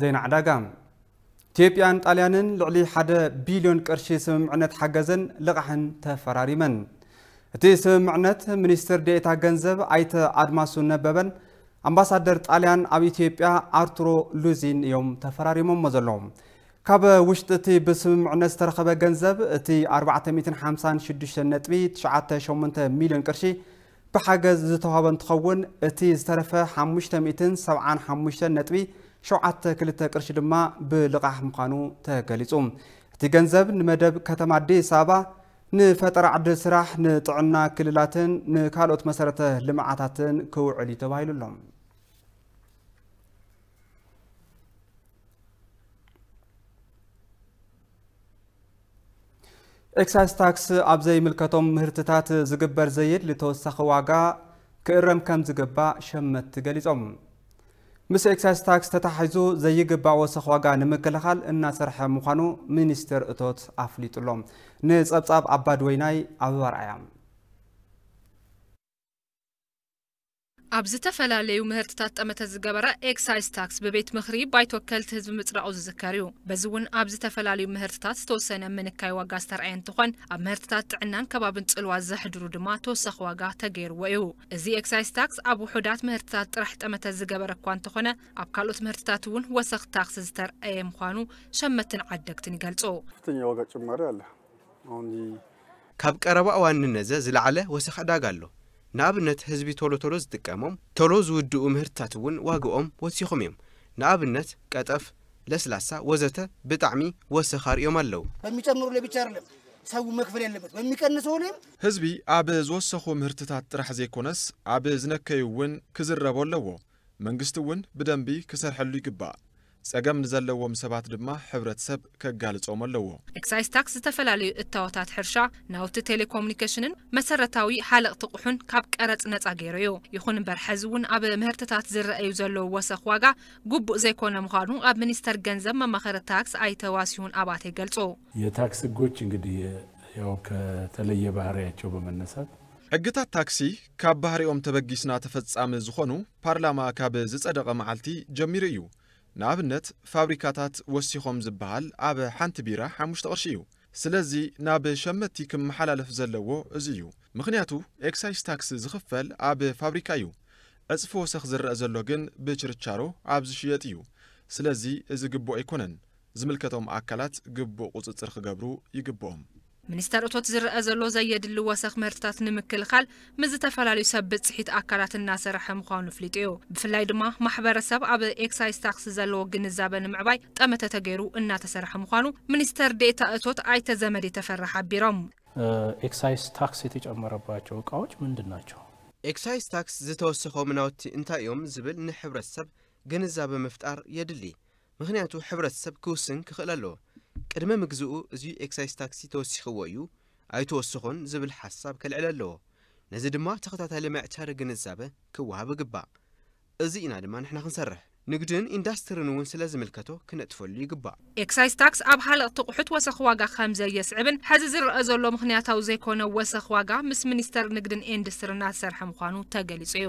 ዘይና ዕዳጋ ኢትዮጵያን ጣልያንን ልዕሊ ሓደ ቢልዮን ቅርሺ ስምምዕነት ሓገዝን ልቓሕን ተፈራሪመን እቲ ስምምዕነት ሚኒስትር ደኤታ ገንዘብ ኣይተ ኣድማሱ ነበበን ኣምባሳደር ጣልያን ኣብ ኢትዮጵያ ኣርቱሮ ሉዚን እዮም ተፈራሪሞሞ ዘለዉ ካብ ውሽጢ እቲ ብስምምዕነት ዝተረኸበ ገንዘብ እቲ 456.98 ሚልዮን ቅርሺ ብሓገዝ ዝተዋህበ እንትኸውን እቲ ዝተረፈ 575 شعات كلتا قرش دما بلقاح مخانو تغليصو እቲ ገንዘብ ንመደብ ከተማ ኣዲስ ኣበባ ንፈጠራ ዓዲ ስራሕ ንጥዕና ክልላትን ንካልኦት መሰረተ ልምዓታትን ክውዕል እዩ ተባሂሉ ኣሎም ኤክሳይዝ ታክስ ኣብ ዘይምልከቶም ምህርትታት ዝግበር ዘየድሊ ተወሳኺ ዋጋ ክእረም ከም ዝግባእ ሸመትቲ ገሊፆም ምስ ኤክሳይዝ ታክስ ተታሒዙ ዘይግባእ ወሰኪ ዋጋ ንምክልኻል እናሰርሐ ምዃኑ ሚኒስትር እቶት ኣፍሊጡሎም ንጸብጻብ ኣባድወይናይ ወይናይ ኣበባርኣያ ኣብ ዝተፈላለዩ ምህርትታት ጠመተ ዝገበረ ኤክሳይዝ ታክስ ብቤት ምኽሪ ባይተወከልቲ ህዝቢ ምፅራቁ ዝዝከር እዩ በዚ እውን ኣብ ዝተፈላለዩ ምህርትታት ዝተወሰነ ምንካይ ዋጋ ዝተርኣየ እንትኾን ኣብ ምህርትታት ጥዕናን ከባብን ፅልዋ ዘሕድሩ ድማ ተወሳኺ ዋጋ ተገይርዎ እዩ እዚ ኤክሳይዝ ታክስ ኣብ ውሑዳት ምህርትታት ጥራሕ ጠመተ ዝገበረ እኳ እንተኾነ ኣብ ካልኦት ምህርትታት እውን ወሰኽ ታክስ ዝተርአየ ምኳኑ ሸመትን ዓደግትን ይገልፁ ከፍተኛ ዋጋ ጭማሪ ኣለ ካብ ቀረባ እዋን ንነዘ ዝለዓለ ወሰኽ ዕዳጋ ኣሎ ንኣብነት ህዝቢ ቶሎ ቶሎ ዝጥቀሞም ቶሎ ዝውድኡ ምህርትታት እውን ዋግኦም ወሲኹም እዮም ንኣብነት ቀጠፍ ለስላሳ ወዘተ ብጣዕሚ ወሰኽ ርእዮም ኣለው በሚጨምሩለ ብቻ አይደለም ሰው መክፈል ያለበት በሚቀንሰው ላይም ህዝቢ ኣብ ዝወሰኹ ምህርትታት ጥራሕ ዘይኮነስ ኣብ ዝነከዩ እውን ክዝረቦ ኣለዎ መንግስቲ እውን ብደንቢ ክሰርሐሉ ይግባእ ፀገም ንዘለዎም ሰባት ድማ ሕብረተሰብ ከጋልጾም ኣለዎ ኤክሳይዝ ታክስ ዝተፈላለዩ እታወታት ሕርሻ ናውቲ ቴሌኮሙኒኬሽንን መሰረታዊ ሓለቕቲ ቑሑን ካብ ቀረፅ ነፃ ገይሩ እዩ ይኹን እምበር ሕዚ እውን ኣብ ምህርትታት ዝረአዩ ዘለዉ ወሰኽ ዋጋ ጉቡእ ዘይኮነ ምዃኑ ኣብ ሚኒስተር ገንዘብ መማኸሪ ታክስ ኣይተዋሲሁን ኣባተ ይገልጹ የታክስ ሕጎች እንግዲህ ያው ከተለየ ባህርያቸው በመነሳት ሕግታት ታክሲ ካብ ባህርኦም ተበጊስና ተፈጻሚ ዝኾኑ ፓርላማ ካብ ዝጸደቐ መዓልቲ ጀሚሩ እዩ ንኣብነት ፋብሪካታት ወሲኾም ዝበሃል ኣብ ሓንቲ ቢራ ሓሙሽተ ቅርሺ እዩ ስለዚ ናብ ሸመቲ ክመሓላለፍ ዘለዎ እዚ እዩ ምክንያቱ ኤክሳይስ ታክስ ዝኽፈል ኣብ ፋብሪካ እዩ ዕፅፊ ወሰኽ ዝረአ ዘሎ ግን ብችርቻሮ ኣብ ዝሽየጥ እዩ ስለዚ እዚ ግቡእ ኣይኮነን ዝምልከቶም ኣካላት ግቡእ ቁፅፅር ክገብሩ ይግብኦም ሚኒስተር እቶት ዝረአ ዘሎ ዘየድሊ ወሰኽ ምህርትታት ንምክልኻል ምስ ሰብ ብፅሒት ኣካላት እናሰርሐ ምዃኑ ፍሊጡ እዩ ብፍላይ ድማ ማሕበረሰብ ኣብ ኤክሳይዝ ታክሲ ዘለዎ ግንዛበ ንምዕባይ ጠመተ ተገይሩ እናተሰርሐ ምዃኑ ሚኒስተር ዴታ እቶት ኣይተ ዘመድ የተፈራ ሓቢሮም። ኤክሳይዝ ታክስ የተጨመረባቸው እቃዎች ምንድን ናቸው? ኤክሳይዝ ታክስ ዝተወሰኾም ናውቲ እንታይ እዮም ዝብል ንሕብረተሰብ ግንዛበ ምፍጣር የድሊ። ምክንያቱ ሕብረተሰብ ክውስን ክኽእል ኣለዎ ቅድመ ምግዝኡ እዙ ኤክሳይዝ ታክሲ ተወሲኽዎ እዩ ኣይትወስኹን ዝብል ሓሳብ ከልዕል ኣለዎ ነዚ ድማ ተኸታታሊ መዕቻሪ ግንዛበ ክወሃብ ይግባእ እዚ ኢና ድማ ንሕና ክንሰርሕ ንግድን ኢንዳስትሪን እውን ስለ ዝምልከቶ ክነጥፈሉ ይግባእ ኤክሳይዝ ታክስ ኣብ ሃለቕቲ ኣቑሑት ወሰኺ ዋጋ ከም ዘየስዕብን ሕዚ ዝረአ ዘሎ ምኽንያታዊ ዘይኮነ ወሰኺ ዋጋ ምስ ሚኒስተር ንግድን ኢንዱስትሪን ኣሰርሐ ምዃኑ ተገሊጹ እዩ